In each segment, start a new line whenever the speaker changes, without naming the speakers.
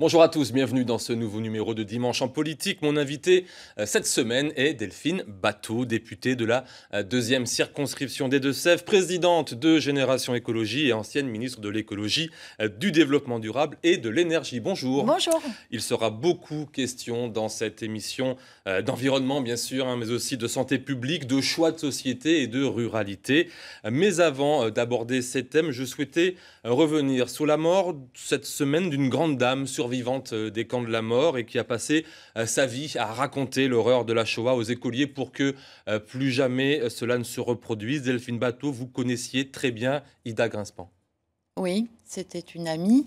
Bonjour à tous, bienvenue dans ce nouveau numéro de Dimanche en politique. Mon invité euh, cette semaine est Delphine Bateau, députée de la euh, deuxième circonscription des Deux-Sèvres, présidente de Génération Écologie et ancienne ministre de l'écologie, euh, du développement durable et de l'énergie. Bonjour. Bonjour. Il sera beaucoup question dans cette émission d'environnement, bien sûr, hein, mais aussi de santé publique, de choix de société et de ruralité. Mais avant d'aborder ces thèmes, je souhaitais revenir sur la mort cette semaine d'une grande dame sur vivante euh, des camps de la mort et qui a passé euh, sa vie à raconter l'horreur de la Shoah aux écoliers pour que euh, plus jamais cela ne se reproduise. Delphine Bateau, vous connaissiez très bien Ida Grinspan.
Oui, c'était une amie.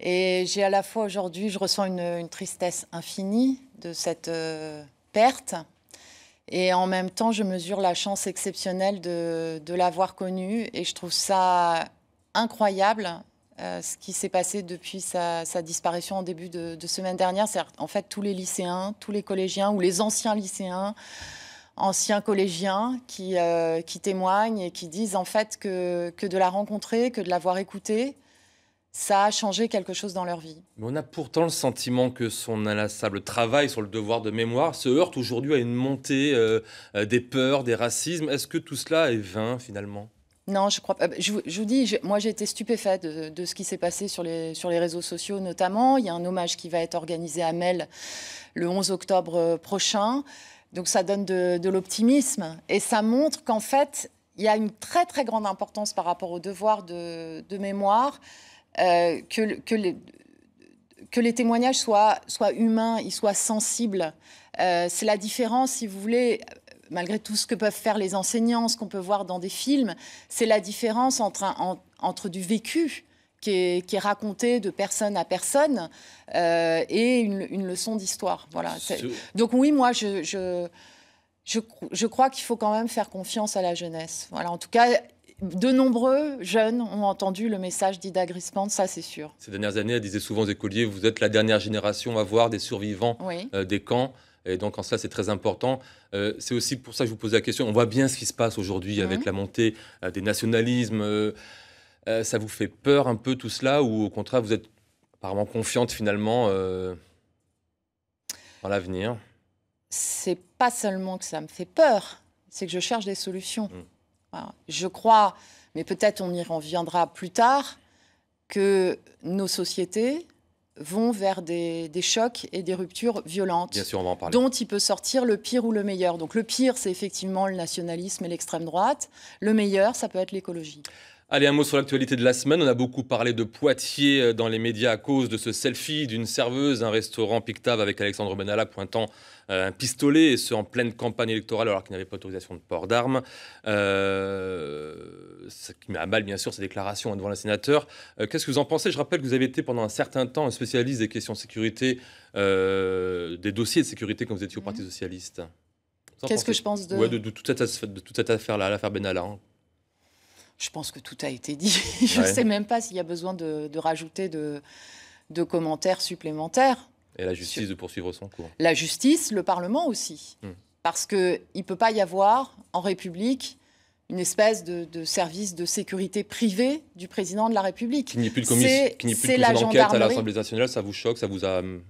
Et j'ai à la fois aujourd'hui, je ressens une, tristesse infinie de cette perte. Et en même temps, je mesure la chance exceptionnelle de, de l'avoir connue. Et je trouve ça incroyable euh, ce qui s'est passé depuis sa, disparition en début de, semaine dernière. C'est en fait tous les lycéens, tous les collégiens ou les anciens lycéens, anciens collégiens qui, euh, témoignent et qui disent en fait que, de la rencontrer, que de l'avoir écoutée, ça a changé quelque chose dans leur vie.
Mais on a pourtant le sentiment que son inlassable travail sur le devoir de mémoire se heurte aujourd'hui à une montée euh, des peurs, des racismes. Est-ce que tout cela est vain finalement
non, je crois pas. Euh, je, vous dis, moi j'ai été stupéfaite de, ce qui s'est passé sur les, sur les réseaux sociaux notamment. Il y a un hommage qui va être organisé à Mel le 11 octobre euh, prochain. Donc ça donne de, l'optimisme et ça montre qu'en fait, il y a une très très grande importance par rapport au devoir de, mémoire euh, que, que, les, que les témoignages soient, soient humains, ils soient sensibles. c'est la différence, si vous voulez, malgré tout ce que peuvent faire les enseignants, ce qu'on peut voir dans des films, c'est la différence entre, entre du vécu qui est, raconté de personne à personne euh, et une, leçon d'histoire. Voilà. Donc oui, moi, je, je, crois qu'il faut quand même faire confiance à la jeunesse. Voilà, en tout cas, de nombreux jeunes ont entendu le message d'Ida Grispan, ça c'est sûr.
Ces dernières années, elle disait souvent aux écoliers, vous êtes la dernière génération à voir des survivants euh, des camps. Et donc, en cela, c'est très important. Euh, c'est aussi pour ça que je vous pose la question. On voit bien ce qui se passe aujourd'hui mhm. avec la montée euh, des nationalismes. Euh, ça vous fait peur un peu tout cela ou au contraire, vous êtes apparemment confiante finalement dans l'avenir
C'est pas seulement que ça me fait peur, c'est que je cherche des solutions. Mhm. Je crois, mais peut-être on y reviendra plus tard, que nos sociétés, vont vers des, chocs et des ruptures violentes, dont il peut sortir le pire ou le meilleur. Donc le pire, c'est effectivement le nationalisme et l'extrême droite. Le meilleur, ça peut être l'écologie.
Allez, un mot sur l'actualité de la semaine. On a beaucoup parlé de Poitiers euh, dans les médias à cause de ce selfie d'une serveuse, un restaurant Pictave avec Alexandre Benalla pointant euh, un pistolet, et ce en pleine campagne électorale alors qu'il n'avait pas autorisation de port d'armes. Euh, ce qui met à mal, bien sûr, ces déclarations hein, devant les sénateur. Qu'est-ce que vous en pensez Je rappelle que vous avez été pendant un certain temps un spécialiste des questions de sécurité, des dossiers de sécurité quand vous étiez au Parti mmh. Socialiste. Qu'est-ce que je pense de... tout de, toute cette, affaire-là, l'affaire Benalla. Hein
je pense que tout a été dit. je ne sais même pas s'il y a besoin de, rajouter de, de, commentaires supplémentaires.
Et la justice de poursuivre son cours.
La justice, le Parlement aussi. Hmm. Parce qu'il ne peut pas y avoir en République une espèce de, service de sécurité privé du président de la République. Qu'il n'y ait plus de commission d'enquête à l'Assemblée
nationale, ça vous choque, ça vous a hum,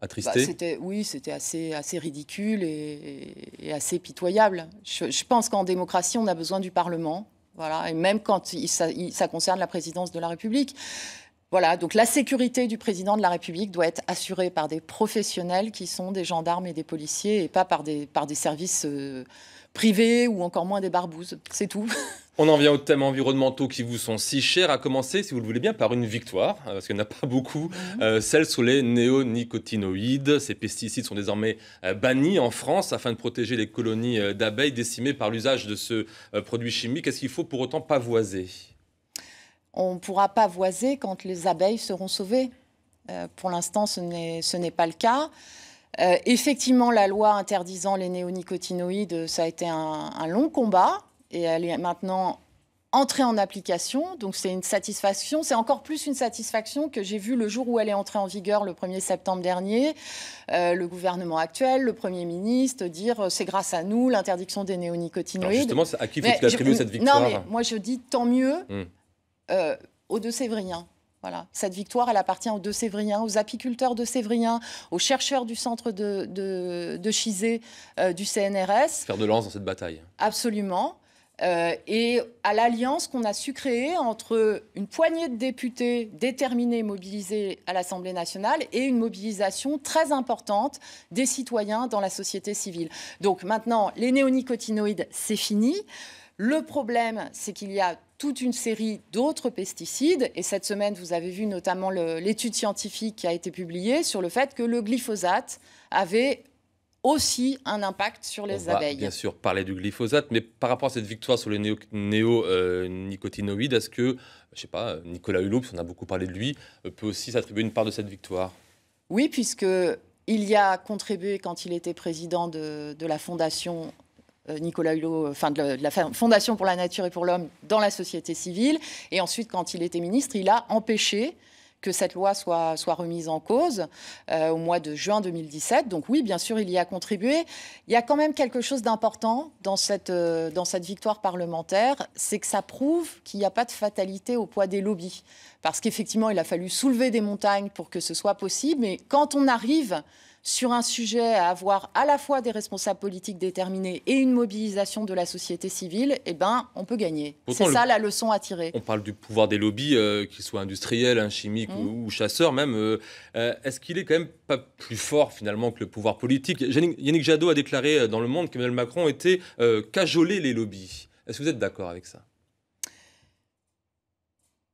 attristé bah, c'était,
Oui, c'était assez, assez ridicule et, assez pitoyable. Je, je pense qu'en démocratie, on a besoin du Parlement, voilà, et même quand ça, concerne la présidence de la République. Voilà, donc la sécurité du président de la République doit être assurée par des professionnels qui sont des gendarmes et des policiers et pas par des, par des services euh, privés ou encore moins des barbouzes. C'est tout.
On en vient aux thèmes environnementaux qui vous sont si chers, à commencer, si vous le voulez bien, par une victoire, hein, parce qu'il n'y en a pas beaucoup, mhm. euh, celle sur les néonicotinoïdes. Ces pesticides sont désormais euh, bannis en France afin de protéger les colonies euh, d'abeilles décimées par l'usage de ce produit chimique. Est-ce qu'il faut pour autant pavoiser
On pourra pavoiser quand les abeilles seront sauvées. pour l'instant, ce n'est pas le cas. effectivement, la loi interdisant les néonicotinoïdes, ça a été un long combat et elle est maintenant entrée en application. Donc c'est une satisfaction. C'est encore plus une satisfaction que j'ai vue le jour où elle est entrée en vigueur le 1er septembre dernier. Euh, le gouvernement actuel, le Premier ministre, dire euh, c'est grâce à nous l'interdiction des néonicotinoïdes. Alors justement, à qui faut-il attribuer cette victoire Non, mais moi je dis tant mieux hmm. euh, aux deux Sévriens. Voilà. Cette victoire, elle appartient aux deux Sévriens, aux apiculteurs de Sévriens, aux chercheurs du centre de, de, Chizé, du CNRS.
Faire de lance dans cette bataille.
Absolument. Euh, et à l'alliance qu'on a su créer entre une poignée de députés déterminés mobilisés à l'Assemblée nationale et une mobilisation très importante des citoyens dans la société civile. Donc maintenant, les néonicotinoïdes, c'est fini. Le problème, c'est qu'il y a toute une série d'autres pesticides. Et cette semaine, vous avez vu notamment l'étude scientifique qui a été publiée sur le fait que le glyphosate avait aussi un impact sur les On abeilles. Va bien
sûr, parler du glyphosate, mais par rapport à cette victoire sur les néonicotinoïdes, néo, euh, est-ce que, je sais pas, Nicolas Hulot, on a beaucoup parlé de lui, peut aussi s'attribuer une part de cette victoire
Oui, puisque il y a contribué quand il était président de, de la fondation euh, Nicolas Hulot, euh, enfin de, la Fondation pour la Nature et pour l'Homme dans la société civile. Et ensuite, quand il était ministre, il a empêché que cette loi soit, soit remise en cause euh, au mois de juin 2017. Donc oui, bien sûr, il y a contribué. Il y a quand même quelque chose d'important dans cette, euh, dans cette victoire parlementaire, c'est que ça prouve qu'il n'y a pas de fatalité au poids des lobbies. Parce qu'effectivement, il a fallu soulever des montagnes pour que ce soit possible. Mais quand on arrive sur un sujet à avoir à la fois des responsables politiques déterminés et une mobilisation de la société civile, eh ben, on peut gagner. C'est ça la leçon à tirer. On
parle du pouvoir des lobbies, euh, qu'ils soient industriels, hein, chimiques mmh. ou, chasseurs même. Euh, euh, est-ce qu'il est quand même pas plus fort finalement que le pouvoir politique Yannick Jadot a déclaré dans Le Monde qu'Emmanuel Macron était cajoler les lobbies. Est-ce que vous êtes d'accord avec ça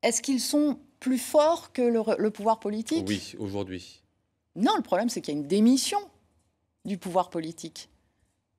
Est-ce qu'ils sont plus forts que le pouvoir politique
Oui, aujourd'hui.
Non, le problème, c'est qu'il y a une démission du pouvoir politique.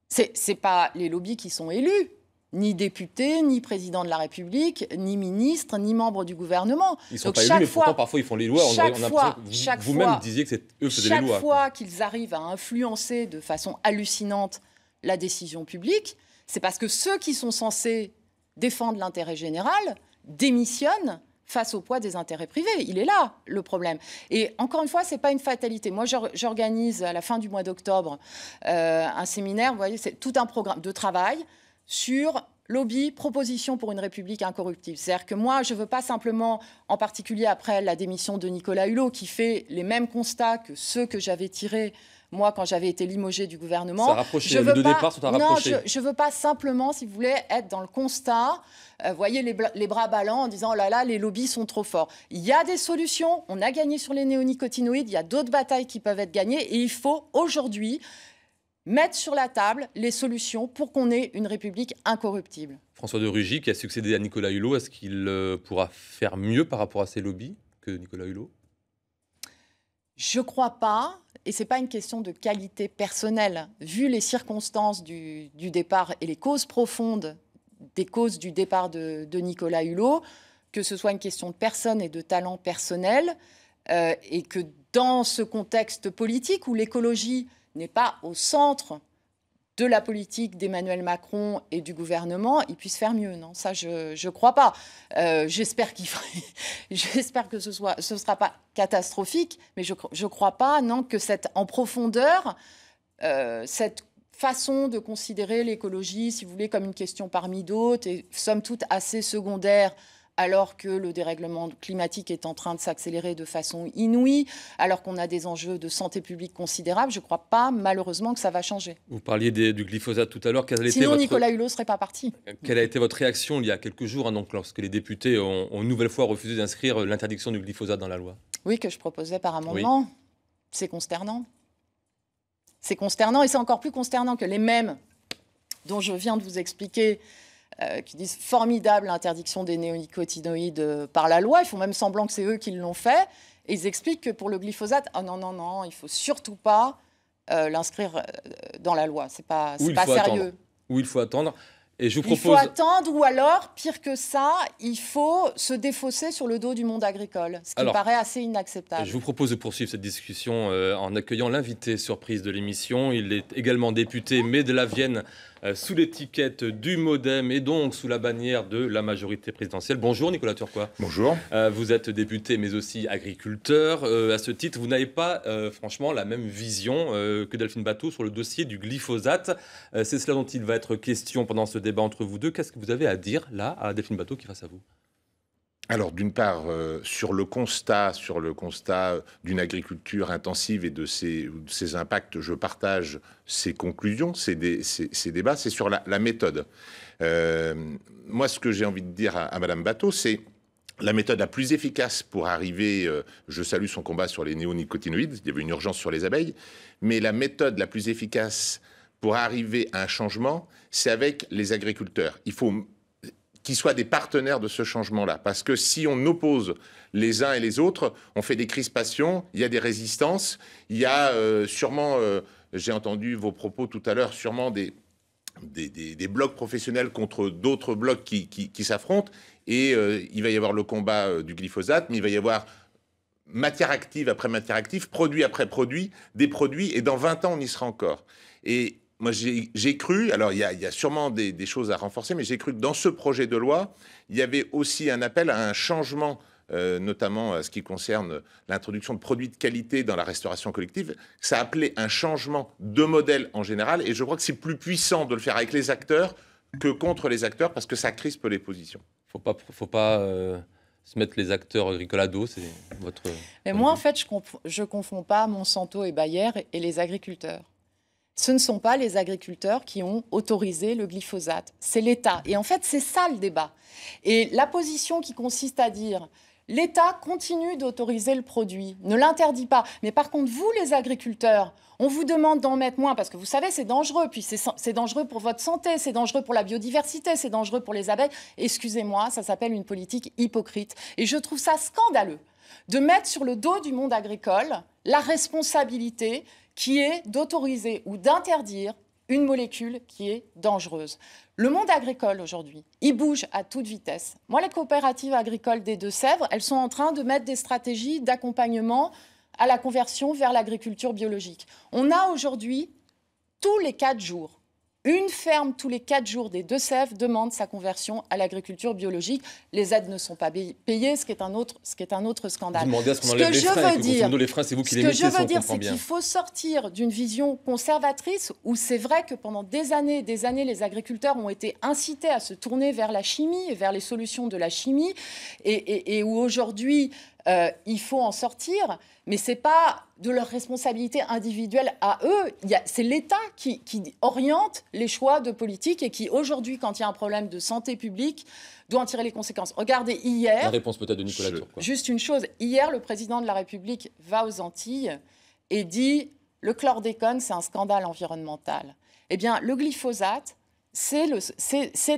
Ce n'est pas les lobbies qui sont élus, ni députés, ni président de la République, ni ministres, ni membres du gouvernement. Ils sont pas élus, mais pourtant parfois ils font les lois. on, fois, vous, même disiez
que c'est eux qui faisaient les lois. Chaque fois
qu'ils arrivent à influencer de façon hallucinante la décision publique, c'est parce que ceux qui sont censés défendre l'intérêt général démissionnent face au poids des intérêts privés. Il est là, le problème. Et encore une fois, ce n'est pas une fatalité. Moi, j'organise à la fin du mois d'octobre euh, un séminaire, vous voyez, c'est tout un programme de travail sur lobby, proposition pour une République incorruptible. C'est-à-dire que moi, je ne veux pas simplement, en particulier après la démission de Nicolas Hulot, qui fait les mêmes constats que ceux que j'avais tirés moi, quand j'avais été limogé du gouvernement. je veux pas, Non, je ne veux pas simplement, si vous voulez, être dans le constat, euh, voyez, les, les, bras ballants en disant, oh là là, les lobbies sont trop forts. Il y a des solutions, on a gagné sur les néonicotinoïdes, il y a d'autres batailles qui peuvent être gagnées, et il faut aujourd'hui mettre sur la table les solutions pour qu'on ait une République incorruptible.
François de Rugy, qui a succédé à Nicolas Hulot, est-ce qu'il euh, pourra faire mieux par rapport à ses lobbies que Nicolas Hulot
Je crois pas et ce n'est pas une question de qualité personnelle. Vu les circonstances du, départ et les causes profondes des causes du départ de, Nicolas Hulot, que ce soit une question de personne et de talent personnel, euh, et que dans ce contexte politique où l'écologie n'est pas au centre de la politique d'Emmanuel Macron et du gouvernement, il puisse faire mieux. Non, ça, je ne crois pas. Euh, j'espère qu'il J'espère que ce ne ce sera pas catastrophique, mais je ne crois pas non que cette en profondeur, euh, cette façon de considérer l'écologie, si vous voulez, comme une question parmi d'autres et somme toute assez secondaire alors que le dérèglement climatique est en train de s'accélérer de façon inouïe, alors qu'on a des enjeux de santé publique considérables, je ne crois pas malheureusement que ça va changer.
Vous parliez du glyphosate tout à l'heure. Sinon, votre... Nicolas
Hulot ne serait pas parti. Quelle a
été votre réaction il y a quelques jours, hein, donc, lorsque les députés ont, une nouvelle fois refusé d'inscrire euh, l'interdiction du glyphosate dans la loi
Oui, que je proposais par amendement. C'est consternant. C'est consternant et c'est encore plus consternant que les mêmes dont je viens de vous expliquer euh, qui disent formidable interdiction des néonicotinoïdes euh, par la loi. Ils font même semblant que c'est eux qui l'ont fait. Et ils expliquent que pour le glyphosate, ah non, non, non, il faut surtout pas euh, l'inscrire dans la loi. C'est pas, pas sérieux.
Ou il faut attendre. Et je vous propose... Il faut
attendre, ou alors, pire que ça, il faut se défausser sur le dos du monde agricole, ce qui me paraît assez inacceptable. Je vous
propose de poursuivre cette discussion en accueillant l'invité surprise de l'émission. Il est également député, mais de la Vienne euh, sous l'étiquette du Modem et donc sous la bannière de la majorité présidentielle. Bonjour Nicolas Turquois. Bonjour. Euh, vous êtes député mais aussi agriculteur. Euh, à ce titre, vous n'avez pas franchement la même vision que Delphine Bateau sur le dossier du glyphosate. C'est cela dont il va être question pendant ce débat entre vous deux. Qu'est-ce que vous avez à dire là à Delphine Bateau qui est face à vous
alors d'une part euh, sur le constat, sur le constat d'une agriculture intensive et de ses, impacts, je partage ces conclusions, ces, débats. C'est sur la, méthode. Euh, moi, ce que j'ai envie de dire à, Madame Bateau, c'est la méthode la plus efficace pour arriver, euh, je salue son combat sur les néonicotinoïdes, il y avait une urgence sur les abeilles, mais la méthode la plus efficace pour arriver à un changement, c'est avec les agriculteurs. Il faut qui soient des partenaires de ce changement-là. Parce que si on oppose les uns et les autres, on fait des crispations, il y a des résistances, il y a euh, sûrement, euh, j'ai entendu vos propos tout à l'heure, sûrement des, des, blocs professionnels contre d'autres blocs qui, qui, s'affrontent. Et euh, il va y avoir le combat du glyphosate, mais il va y avoir matière active après matière active, produit après produit, des produits, et dans 20 ans, on y sera encore. Et moi, j'ai cru, alors il y a, sûrement des, choses à renforcer, mais j'ai cru que dans ce projet de loi, il y avait aussi un appel à un changement, euh, notamment à euh, ce qui concerne l'introduction de produits de qualité dans la restauration collective. Ça appelait un changement de modèle en général, et je crois que c'est plus puissant de le faire avec les acteurs que contre les acteurs, parce que ça crispe les positions. Faut pas, faut
pas euh, se mettre les acteurs agricoles à dos, c'est votre.
Mais moi, en fait, je, ne confonds pas Monsanto et Bayer et les agriculteurs ce ne sont pas les agriculteurs qui ont autorisé le glyphosate, c'est l'État. Et en fait, c'est ça le débat. Et la position qui consiste à dire l'État continue d'autoriser le produit, ne l'interdit pas. Mais par contre, vous, les agriculteurs, on vous demande d'en mettre moins parce que vous savez, c'est dangereux. Puis c'est dangereux pour votre santé, c'est dangereux pour la biodiversité, c'est dangereux pour les abeilles. Excusez-moi, ça s'appelle une politique hypocrite. Et je trouve ça scandaleux de mettre sur le dos du monde agricole la responsabilité qui est d'autoriser ou d'interdire une molécule qui est dangereuse. Le monde agricole aujourd'hui, il bouge à toute vitesse. Moi, les coopératives agricoles des Deux-Sèvres, elles sont en train de mettre des stratégies d'accompagnement à la conversion vers l'agriculture biologique. On a aujourd'hui, tous les quatre jours, une ferme tous les quatre jours des Deux-Sèvres demande sa conversion à l'agriculture biologique. Les aides ne sont pas payées, ce qui est un autre, scandale. Vous à ce les veux dire, les c'est vous qui les mettez. Ce que je veux dire, c'est qu'il faut sortir d'une vision conservatrice où c'est vrai que pendant des années, des années, les agriculteurs ont été incités à se tourner vers la chimie, et vers les solutions de la chimie, et où aujourd'hui euh, il faut en sortir, mais ce n'est pas de leur responsabilité individuelle à eux. C'est l'État qui, oriente les choix de politique et qui aujourd'hui, quand il y a un problème de santé publique, doit en tirer les conséquences. Regardez hier. La réponse peut-être de Nicolas Juste une chose. Hier, le président de la République va aux Antilles et dit le chlordécone, c'est un scandale environnemental. Eh bien, le glyphosate, c'est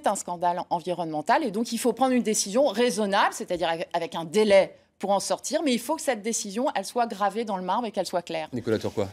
un scandale environnemental et donc il faut prendre une décision raisonnable, c'est-à-dire avec un délai pour en sortir. Mais il faut que cette décision, elle soit gravée dans le marbre et qu'elle soit claire.
Nicolas Turquois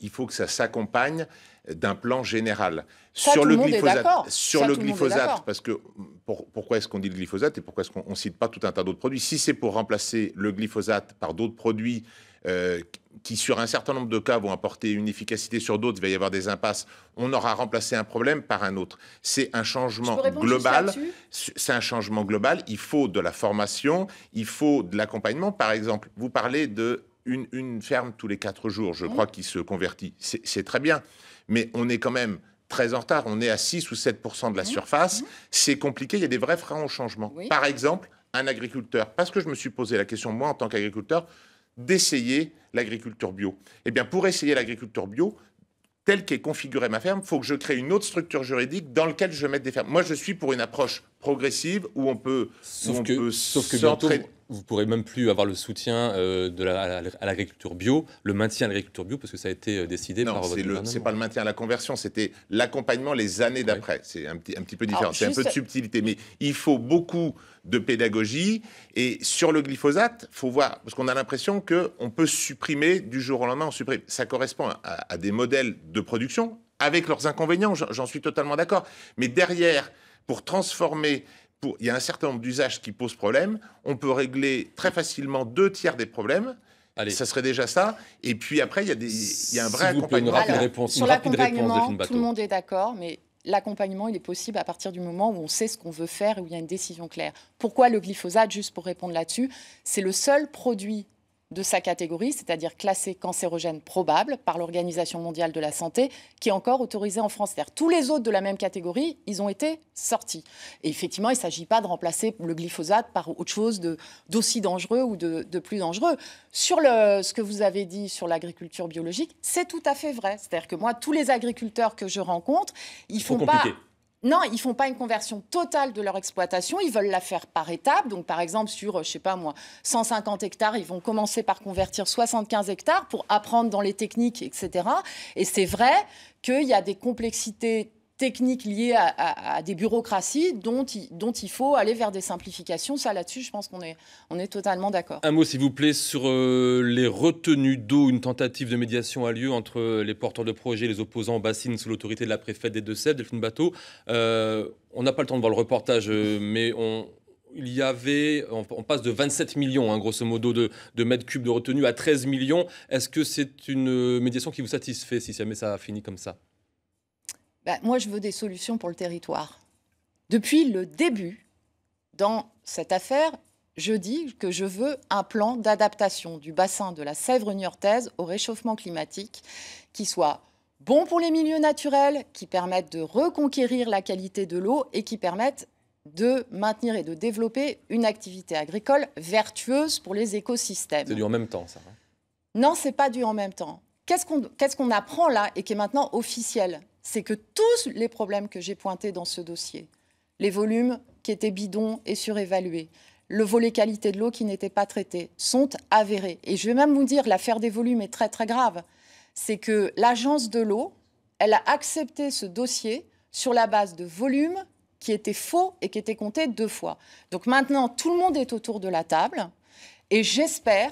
il faut que ça s'accompagne d'un plan général. sur le glyphosate, sur le glyphosate parce que pourquoi est-ce qu'on dit le glyphosate et pourquoi est-ce qu'on ne cite pas tout un tas d'autres produits Si c'est pour remplacer le glyphosate par d'autres produits euh, qui, sur un certain nombre de cas, vont apporter une efficacité, sur d'autres, il va y avoir des impasses. On aura remplacé un problème par un autre. C'est un changement global. C'est un changement global. Il faut de la formation, il faut de l'accompagnement. Par exemple, vous parlez de une, ferme tous les quatre jours, je crois, qui se convertit. C'est très bien. Mais on est quand même très en retard. On est à 6 ou 7 de la surface. C'est compliqué. Il y a des vrais freins au changement. Par exemple, un agriculteur. Parce que je me suis posé la question, moi, en tant qu'agriculteur, d'essayer l'agriculture bio. Eh bien, pour essayer l'agriculture bio, telle qu'est configurée ma ferme, il faut que je crée une autre structure juridique dans laquelle je mette des fermes. Moi, je suis pour une approche progressive où on peut, sauf que, peut sauf
vous pourrez même plus avoir le soutien euh, de
à l'agriculture bio, le maintien à l'agriculture bio, parce que ça a été euh, décidé par votre gouvernement. Non, c'est pas le maintien à la conversion, c'était l'accompagnement les années d'après. C'est un petit, un petit peu différent, c'est un peu de subtilité, mais il faut beaucoup de pédagogie. Et sur le glyphosate, faut voir, parce qu'on a l'impression qu'on peut supprimer du jour au lendemain, on supprime. Ça correspond à, à des modèles de production avec leurs inconvénients, j'en suis totalement d'accord. Mais derrière pour transformer il y a un certain nombre d'usages qui posent problème. On peut régler très facilement deux tiers des problèmes. Allez. Ça serait déjà ça. Et puis après, il y a, des, il y a un vrai accompagnement. Une rapide réponse, sur l'accompagnement,
tout le monde est d'accord, mais l'accompagnement, il est possible à partir du moment où on sait ce qu'on veut faire et où il y a une décision claire. Pourquoi le glyphosate, juste pour répondre là-dessus, c'est le seul produit de sa catégorie, c'est-à-dire classé cancérogène probable par l'Organisation mondiale de la santé, qui est encore autorisé en France. tous les autres de la même catégorie, ils ont été sortis. Et effectivement, il ne s'agit pas de remplacer le glyphosate par autre chose d'aussi dangereux ou de, plus dangereux. Sur ce que vous avez dit sur l'agriculture biologique, c'est tout à fait vrai. C'est-à-dire que moi, tous les agriculteurs que je rencontre, ils font pas non, ils font pas une conversion totale de leur exploitation, ils veulent la faire par étapes. Donc par exemple sur euh, je sais pas moi 150 hectares, ils vont commencer par convertir 75 hectares pour apprendre dans les techniques, etc. Et c'est vrai qu'il y a des complexités techniques liées à, des bureaucraties dont il, dont il, faut aller vers des simplifications. Ça, là-dessus, je pense qu'on est, on est totalement d'accord. Un
mot, s'il vous plaît, sur euh, les retenues d'eau. Une tentative de médiation a lieu entre euh, les porteurs de projets et les opposants en bassine sous l'autorité de la préfète des Deux-Sèvres, Delphine Bateau. Euh, on n'a pas le temps de voir le reportage, mais on, il y avait, on, passe de 27 millions, hein, grosso modo, de, de, mètres cubes de retenue à 13 millions. Est-ce que c'est une médiation qui vous satisfait si jamais ça fini comme ça
bah, moi, je veux des solutions pour le territoire. Depuis le début, dans cette affaire, je dis que je veux un plan d'adaptation du bassin de la Sèvre-Niortaise au réchauffement climatique qui soit bon pour les milieux naturels, qui permette de reconquérir la qualité de l'eau et qui permette de maintenir et de développer une activité agricole vertueuse pour les écosystèmes. C'est dû en
même temps, ça Non,
hein Non, c'est pas dû en même temps. Qu'est-ce qu'on apprend là et qui est maintenant officiel c'est que tous les problèmes que j'ai pointés dans ce dossier, les volumes qui étaient bidons et surévalués, le volet qualité de l'eau qui n'était pas traité, sont avérés. Et je vais même vous dire, l'affaire des volumes est très très grave. C'est que l'agence de l'eau, elle a accepté ce dossier sur la base de volumes qui étaient faux et qui étaient comptés deux fois. Donc maintenant, tout le monde est autour de la table. Et j'espère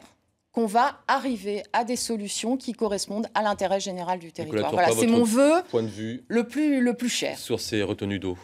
qu'on va arriver à des solutions qui correspondent à l'intérêt général du territoire. Voilà, c'est mon vœu point de vue le, plus, le plus cher.
Sur ces retenues d'eau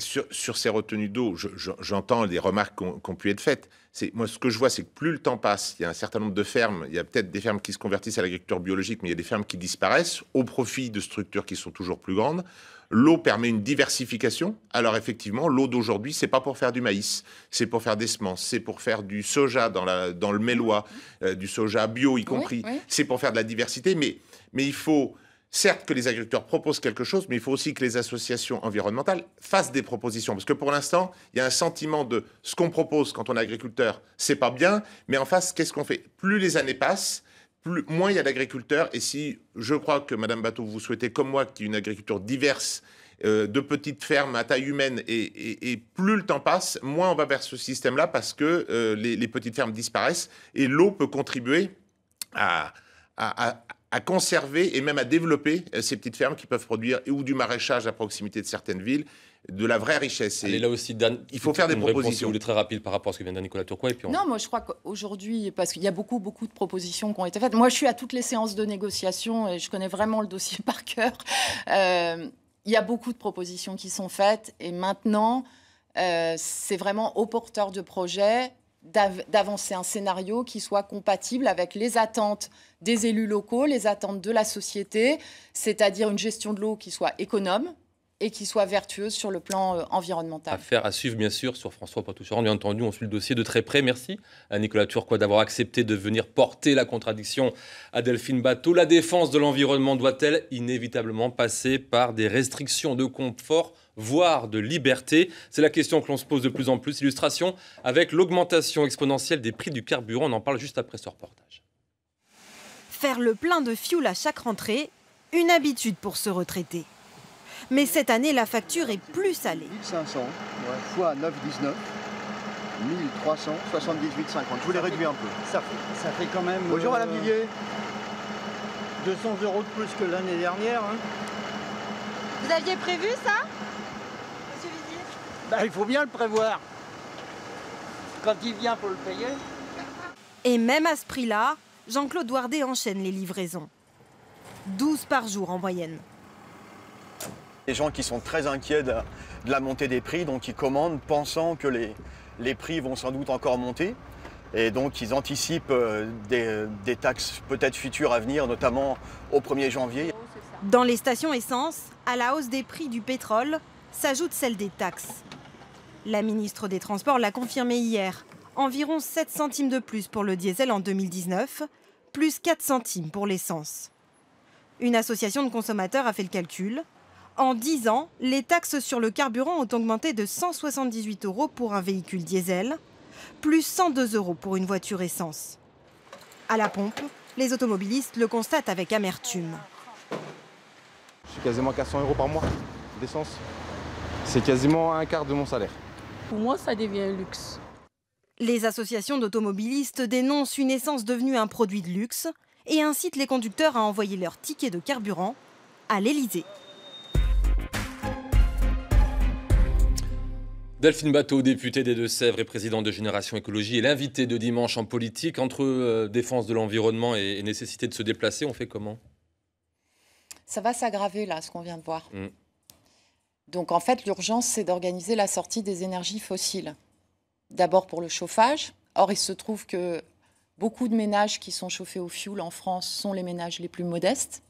sur, ces retenues d'eau, j'entends les remarques qu'on ont pu être faites. Moi, ce que je vois, c'est que plus le temps passe, il y a un certain nombre de fermes, il y a peut-être des fermes qui se convertissent à l'agriculture biologique, mais il y a des fermes qui disparaissent au profit de structures qui sont toujours plus grandes. L'eau permet une diversification. Alors effectivement, l'eau d'aujourd'hui, c'est pas pour faire du maïs, c'est pour faire des semences, c'est pour faire du soja dans, le Mélois, euh, du soja bio y compris. C'est pour faire de la diversité, mais, mais il faut certes que les agriculteurs proposent quelque chose, mais il faut aussi que les associations environnementales fassent des propositions. Parce que pour l'instant, il y a un sentiment de ce qu'on propose quand on est agriculteur, c'est pas bien, mais en face, qu'est-ce qu'on fait Plus les années passent, moins il y a d'agriculteurs. Et si je crois que Madame Bateau, vous souhaitez, comme moi, qu'il y ait une agriculture diverse, euh, de petites fermes à taille humaine, et, plus le temps passe, moins on va vers ce système-là parce que euh, les, petites fermes disparaissent et l'eau peut contribuer à conserver et même à développer euh, ces petites fermes qui peuvent produire ou du maraîchage à proximité de certaines villes de la vraie richesse. Et là aussi, il faut faire des propositions. très rapide par rapport à ce que vient de Nicolas Turquois.
Non,
moi je crois qu'aujourd'hui, parce qu'il y a beaucoup, beaucoup de propositions qui ont été faites. Moi je suis à toutes les séances de négociation et je connais vraiment le dossier par cœur. Euh, il y a beaucoup de propositions qui sont faites et maintenant, euh, c'est vraiment aux porteurs de projet d'avancer un scénario qui soit compatible avec les attentes des élus locaux, les attentes de la société, c'est-à-dire une gestion de l'eau qui soit économe, et qui soit vertueuse sur le plan euh, environnemental.
Affaire à suivre, bien sûr, sur François Patoucheron. Bien entendu, on suit le dossier de très près. Merci à Nicolas Turquois d'avoir accepté de venir porter la contradiction à Delphine Bateau. La défense de l'environnement doit-elle inévitablement passer par des restrictions de confort voire de liberté C'est la question que l'on se pose de plus en plus. Illustration avec l'augmentation exponentielle des prix du carburant. On en parle juste après ce reportage.
Faire le plein de fioul à chaque rentrée, une habitude pour se retraiter. Mais cette année, la facture est plus salée. 1500 fois 9,19.
1378,50. Je les réduire un peu. Ça fait, quand même. Bonjour à la 200
euros de plus que l'année dernière. Hein.
Vous aviez prévu ça,
Monsieur Vivier. Ben, il faut bien le prévoir. Quand il vient, pour le payer.
Et même à ce prix-là, Jean-Claude Douardet enchaîne les livraisons. 12 par jour en moyenne.
Les gens qui sont très inquiets de, la montée des prix, donc ils commandent pensant que les, prix vont sans doute encore monter. Et donc ils anticipent euh, des, des taxes peut-être futures à venir, notamment au 1er janvier.
Dans les stations essence, à la hausse des prix du pétrole s'ajoute celle des taxes. La ministre des Transports l'a confirmé hier. Environ 7 centimes de plus pour le diesel en 2019, plus 4 centimes pour l'essence. Une association de consommateurs a fait le calcul. En 10 ans, les taxes sur le carburant ont augmenté de 178 euros pour un véhicule diesel, plus 102 euros pour une voiture essence. À la pompe, les automobilistes le constatent avec amertume.
Je suis quasiment 400 euros par mois d'essence. C'est quasiment un quart de mon salaire.
Pour moi, ça devient un luxe. Les associations d'automobilistes dénoncent une essence devenue un produit de luxe et incitent les conducteurs à envoyer leurs tickets de carburant à l'Elysée.
Delphine Bateau, députée des Deux-Sèvres et présidente de Génération Écologie, est l'invitée de dimanche en politique. Entre euh, défense de l'environnement et, nécessité de se déplacer, on fait comment
Ça va s'aggraver, là, ce qu'on vient de voir. Mm. Donc, en fait, l'urgence, c'est d'organiser la sortie des énergies fossiles. D'abord pour le chauffage. Or, il se trouve que beaucoup de ménages qui sont chauffés au fioul en France sont les ménages les plus modestes.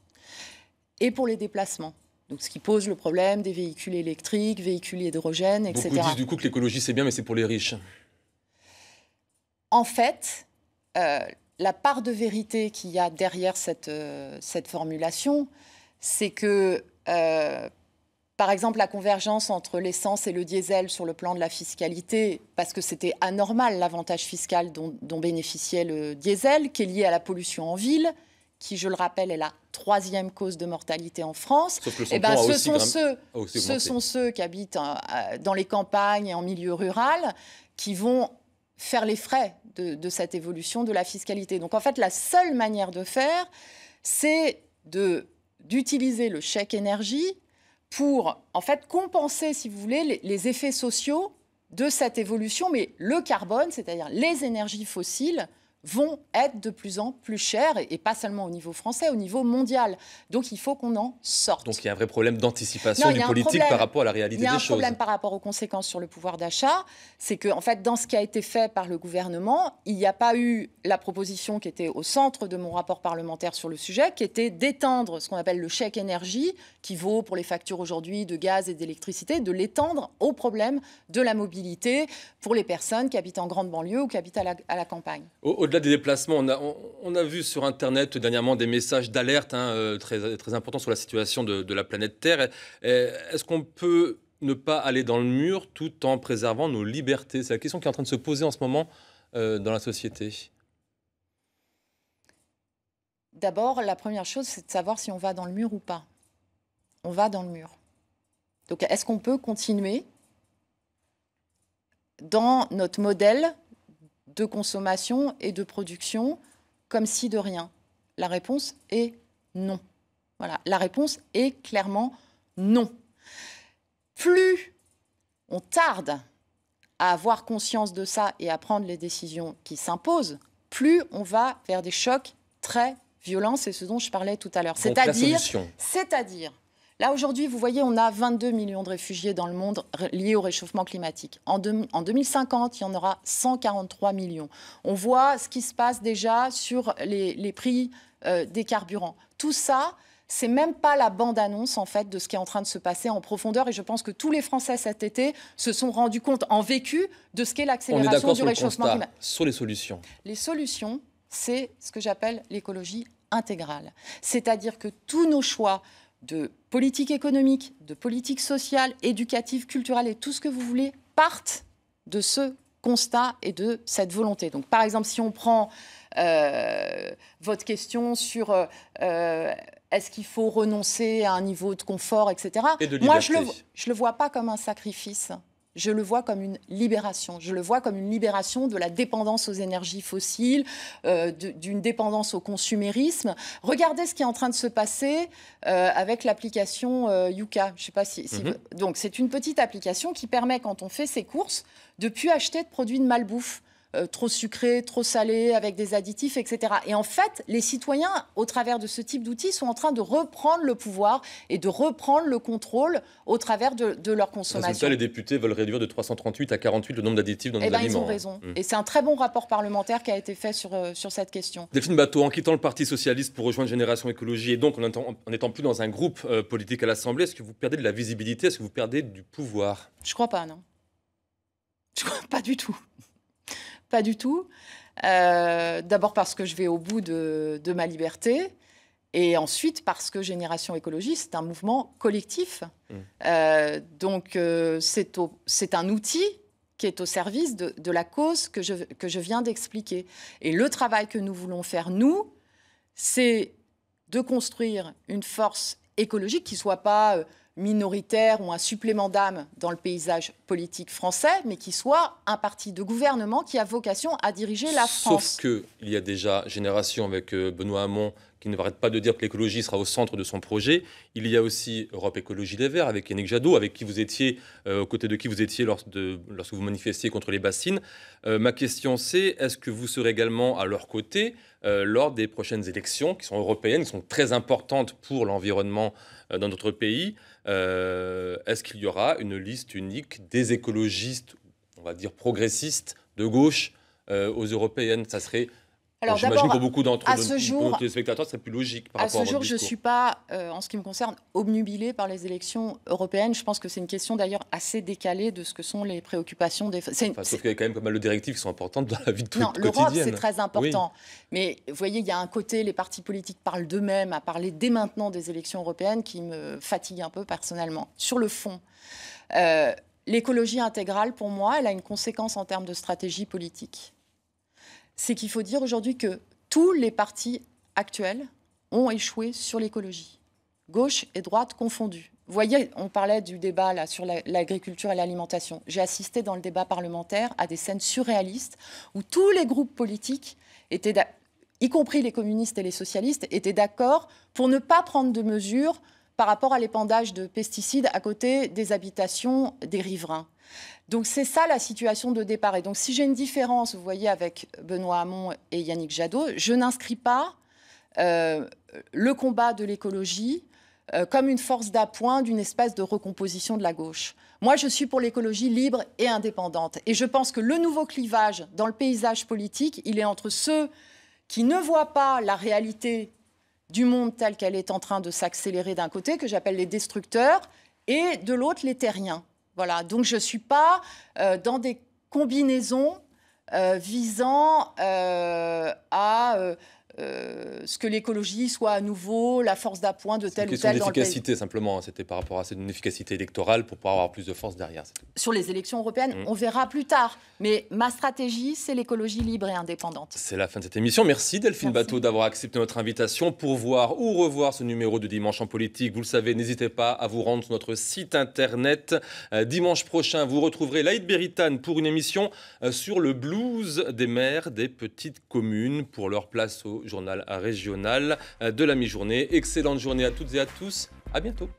Et pour les déplacements. Donc, ce qui pose le problème des véhicules électriques, véhicules hydrogènes, etc. Beaucoup disent du coup
que l'écologie c'est bien, mais c'est pour les riches.
En fait, euh, la part de vérité qu'il y a derrière cette, euh, formulation, c'est que, euh, par exemple, la convergence entre l'essence et le diesel sur le plan de la fiscalité, parce que c'était anormal l'avantage fiscal dont, bénéficiait le diesel, qui est lié à la pollution en ville, qui, je le rappelle, est la troisième cause de mortalité en France, eh ben, ce, sont ceux, ce sont ceux qui habitent euh, euh, dans les campagnes et en milieu rural qui vont faire les frais de, cette évolution de la fiscalité. Donc en fait, la seule manière de faire, c'est d'utiliser le chèque énergie pour en fait compenser, si vous voulez, les effets sociaux de cette évolution, mais le carbone, c'est-à-dire les énergies fossiles, vont être de plus en plus chères, et pas seulement au niveau français, au niveau mondial. Donc il faut qu'on en sorte.
Donc il y a un vrai problème d'anticipation du politique par rapport à la réalité des choses. Il y a un problème
par rapport aux conséquences sur le pouvoir d'achat, c'est que en fait dans ce qui a été fait par le gouvernement, il n'y a pas eu la proposition qui était au centre de mon rapport parlementaire sur le sujet, qui était d'étendre ce qu'on appelle le chèque énergie, qui vaut pour les factures aujourd'hui de gaz et d'électricité, de l'étendre au problème de la mobilité pour les personnes qui habitent en grande banlieue ou qui habitent à la, la campagne
au-delà des déplacements, on a, vu sur Internet dernièrement des messages d'alerte hein, euh, très, importants sur la situation de, la planète Terre. Est-ce qu'on peut ne pas aller dans le mur tout en préservant nos libertés C'est la question qui est en train de se poser en ce moment euh, dans la société.
D'abord, la première chose, c'est de savoir si on va dans le mur ou pas. On va dans le mur. Donc, est-ce qu'on peut continuer dans notre modèle de consommation et de production comme si de rien La réponse est non. Voilà, la réponse est clairement non. Plus on tarde à avoir conscience de ça et à prendre les décisions qui s'imposent, plus on va vers des chocs très violents, c'est ce dont je parlais tout à l'heure. C'est-à-dire, c'est-à-dire Là, aujourd'hui, vous voyez, on a 22 millions de réfugiés dans le monde liés au réchauffement climatique. En, en 2050, il y en aura 143 millions. On voit ce qui se passe déjà sur les, prix euh, des carburants. Tout ça, c'est même pas la bande-annonce en fait de ce qui est en train de se passer en profondeur. Et je pense que tous les Français cet été se sont rendus compte en vécu de ce qu'est l'accélération du réchauffement climatique.
Sur les solutions.
Les solutions, c'est ce que j'appelle l'écologie intégrale. C'est-à-dire que tous nos choix, de politique économique, de politique sociale, éducative, culturelle et tout ce que vous voulez partent de ce constat et de cette volonté. Donc par exemple, si on prend euh, votre question sur euh, euh, est-ce qu'il faut renoncer à un niveau de confort, etc., moi je ne je le vois pas comme un sacrifice je le vois comme une libération. Je le vois comme une libération de la dépendance aux énergies fossiles, euh, d'une dépendance au consumérisme. Regardez ce qui est en train de se passer euh, avec l'application euh, Yuka. Je sais pas si, mhm. Donc c'est une petite application qui permet, quand on fait ses courses, de plus acheter de produits de malbouffe. Euh, trop sucré, trop salé, avec des additifs, etc. Et en fait, les citoyens, au travers de ce type d'outils, sont en train de reprendre le pouvoir et de reprendre le contrôle au travers de, leur consommation. Résultat, les
députés veulent réduire de 338 à 48 le nombre d'additifs dans eh nos aliments. Et Ils ont raison. Mmh. Et
c'est un très bon rapport parlementaire qui a été fait sur, euh, sur cette question.
Delphine Bateau, en quittant le Parti socialiste pour rejoindre Génération Écologie et donc en n'étant plus dans un groupe euh, politique à l'Assemblée, est-ce que vous perdez de la visibilité Est-ce que vous perdez du pouvoir
Je crois pas, non. Je crois pas du tout pas du tout. Euh, d'abord parce que je vais au bout de, ma liberté. Et ensuite, parce que Génération écologiste, c'est un mouvement collectif. Mmh. Euh, donc, euh, c'est un outil qui est au service de, la cause que je, que je viens d'expliquer. Et le travail que nous voulons faire, nous, c'est de construire une force écologique qui ne soit pas minoritaire ou un supplément d'âme dans le paysage politique français, mais qui soit un parti de gouvernement qui a vocation à diriger la France.
Sauf qu'il y a déjà Génération avec euh, Benoît Hamon qui ne arrête pas de dire que l'écologie sera au centre de son projet. Il y a aussi Europe Écologie Les Verts avec Yannick Jadot, avec qui vous étiez, euh, aux côtés de qui vous étiez lors de, lorsque vous manifestiez contre les bassines. Euh, ma question c'est, est-ce que vous serez également à leur côté euh, lors des prochaines élections qui sont européennes, qui sont très importantes pour l'environnement dans notre pays Est-ce qu'il y aura une liste unique des écologistes, on va dire progressistes, de gauche aux européennes Ça serait
alors que pour beaucoup d'entre les
spectateurs, c'est plus logique par à ce jour, je ne suis
pas, euh, en ce qui me concerne, obnubilée par les élections européennes. Je pense que c'est une question d'ailleurs assez décalée de ce que sont les préoccupations des. sauf qu'il
y a quand même pas mal de directives qui sont importantes dans la vie de tout non, l'Europe, c'est très important.
Mais vous voyez, il y a un côté, les partis politiques parlent d'eux-mêmes, à parler dès maintenant des élections européennes, qui me fatigue un peu personnellement. Sur le fond. Euh, l'écologie intégrale, pour moi, elle a une conséquence en termes de stratégie politique c'est qu'il faut dire aujourd'hui que tous les partis actuels ont échoué sur l'écologie, gauche et droite confondues. Vous voyez, on parlait du débat sur l'agriculture et l'alimentation. J'ai assisté dans le débat parlementaire à des scènes surréalistes où tous les groupes politiques y compris les communistes et les socialistes, étaient d'accord pour ne pas prendre de mesures par rapport à l'épandage de pesticides à côté des habitations des riverains. Donc c'est ça la situation de départ. Et donc si j'ai une différence, vous voyez, avec Benoît Hamon et Yannick Jadot, je n'inscris pas euh, le combat de l'écologie euh, comme une force d'appoint d'une espèce de recomposition de la gauche. Moi, je suis pour l'écologie libre et indépendante. Et je pense que le nouveau clivage dans le paysage politique, il est entre ceux qui ne voient pas la réalité du monde telle qu'elle est en train de s'accélérer d'un côté, que j'appelle les destructeurs, et de l'autre, les terriens. Voilà, donc je ne suis pas euh, dans des combinaisons euh, visant euh, à euh, ce que l'écologie soit à nouveau la force d'appoint de tel ou tel dans efficacité
simplement, hein. c'était par rapport à cette efficacité électorale pour pouvoir avoir plus de force derrière.
Sur les élections européennes, mm. on verra plus tard. Mais ma stratégie, c'est l'écologie libre et indépendante.
C'est la fin de cette émission. Merci Delphine Bateau d'avoir accepté notre invitation. Pour voir ou revoir ce numéro de Dimanche en politique, vous le savez, n'hésitez pas à vous rendre sur notre site internet. Euh, dimanche prochain, vous retrouverez Laïd Beritane pour une émission euh, sur le blues des maires des petites communes pour leur place au journal régional euh, de la mi-journée. Excellente journée à toutes et à tous. À bientôt.